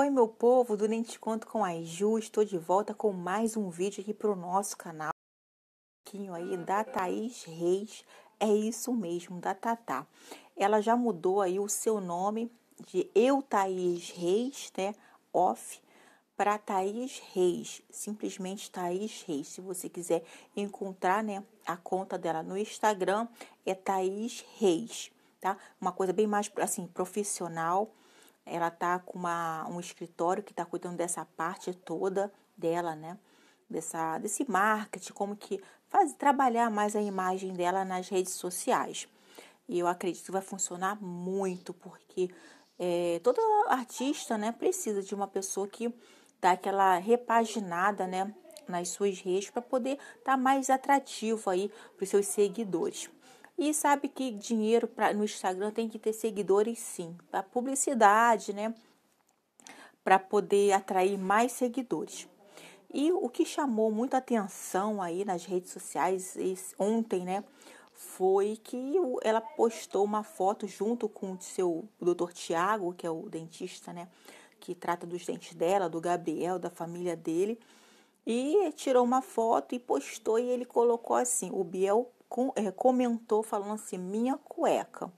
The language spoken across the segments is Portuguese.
Oi meu povo, do Nem Te Conto com a Ju, estou de volta com mais um vídeo aqui para o nosso canal. Um aí da Thaís Reis, é isso mesmo, da Tatá. Ela já mudou aí o seu nome de Eu Thaís Reis, né, off, para Thaís Reis, simplesmente Thaís Reis. Se você quiser encontrar, né, a conta dela no Instagram, é Thaís Reis, tá? Uma coisa bem mais, assim, profissional, ela tá com uma, um escritório que está cuidando dessa parte toda dela, né? Dessa, desse marketing, como que faz trabalhar mais a imagem dela nas redes sociais. E eu acredito que vai funcionar muito, porque é, todo artista né, precisa de uma pessoa que dá aquela repaginada né, nas suas redes para poder estar tá mais atrativo aí para os seus seguidores. E sabe que dinheiro para no Instagram tem que ter seguidores sim, para publicidade, né? Para poder atrair mais seguidores. E o que chamou muita atenção aí nas redes sociais esse, ontem, né? Foi que ela postou uma foto junto com o seu doutor Tiago, que é o dentista, né? Que trata dos dentes dela, do Gabriel, da família dele. E tirou uma foto e postou e ele colocou assim, o Biel é, comentou falando assim: minha cueca.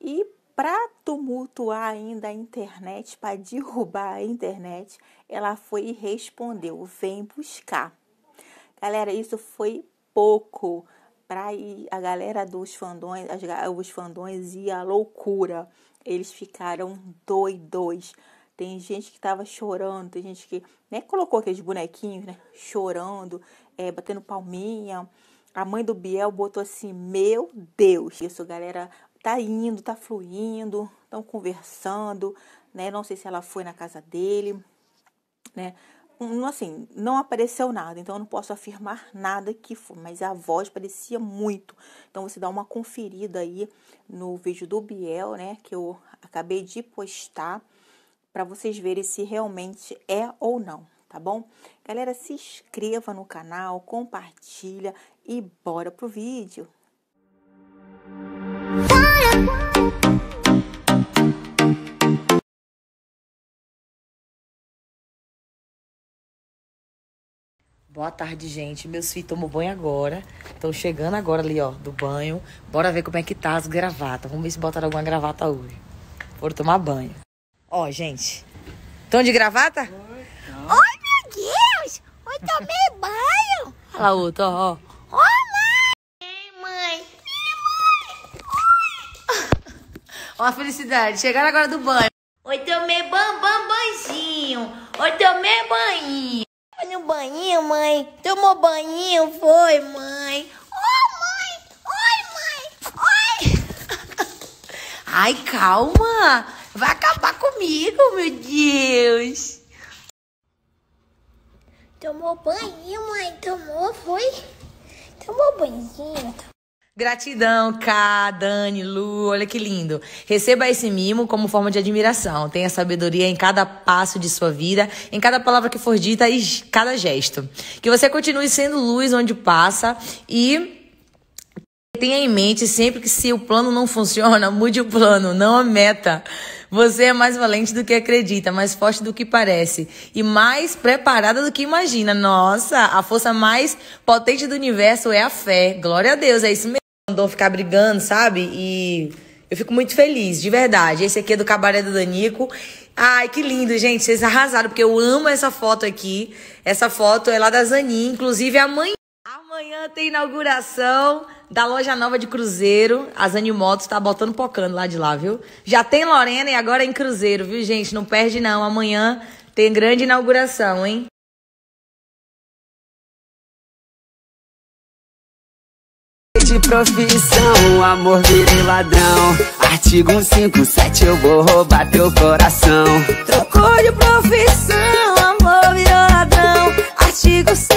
E para tumultuar ainda a internet, para derrubar a internet, ela foi e respondeu: vem buscar. Galera, isso foi pouco para a galera dos fandões, as, os fandões e a loucura. Eles ficaram doidos. Tem gente que tava chorando, tem gente que né, colocou aqueles bonequinhos, né? Chorando, é, batendo palminha. A mãe do Biel botou assim: Meu Deus! Isso, galera, tá indo, tá fluindo, estão conversando, né? Não sei se ela foi na casa dele, né? Assim, não apareceu nada, então eu não posso afirmar nada que foi, mas a voz parecia muito. Então você dá uma conferida aí no vídeo do Biel, né? Que eu acabei de postar para vocês verem se realmente é ou não tá bom? Galera, se inscreva no canal, compartilha e bora pro vídeo. Boa tarde, gente. Meus filhos tomam banho agora. Estão chegando agora ali, ó, do banho. Bora ver como é que tá as gravatas. Vamos ver se botaram alguma gravata hoje. Foram tomar banho. Ó, gente. Estão de gravata? Olha lá o outro, ó. ó. mãe! Ei, mãe! Ó a felicidade. Chegaram agora do banho. Oi, tomei bam, bam, banzinho. Oi, tomei banho. Foi no banho, mãe? Tomou banho? Foi, mãe. Oi, mãe. Oi, mãe. Oi. Ai, calma. Vai acabar comigo, meu Deus. Tomou banho, mãe? Tomou, foi? Tomou banho. Gratidão, Ká, Dani, Lu, olha que lindo. Receba esse mimo como forma de admiração. Tenha sabedoria em cada passo de sua vida, em cada palavra que for dita e cada gesto. Que você continue sendo luz onde passa e tenha em mente sempre que se o plano não funciona, mude o plano, não a meta. Você é mais valente do que acredita, mais forte do que parece e mais preparada do que imagina. Nossa, a força mais potente do universo é a fé. Glória a Deus, é isso mesmo. Mandou ficar brigando, sabe? E eu fico muito feliz, de verdade. Esse aqui é do Cabaré do Danico. Ai, que lindo, gente. Vocês arrasaram, porque eu amo essa foto aqui. Essa foto é lá da Zanin, inclusive amanhã. Amanhã tem inauguração da loja nova de Cruzeiro. As Animotos tá botando pocando lá de lá, viu? Já tem Lorena e agora é em Cruzeiro, viu, gente? Não perde não. Amanhã tem grande inauguração, hein? De profissão, amor virei ladrão. Artigo 157, eu vou roubar teu coração. Trocou de profissão, amor virou ladrão. Artigo 157.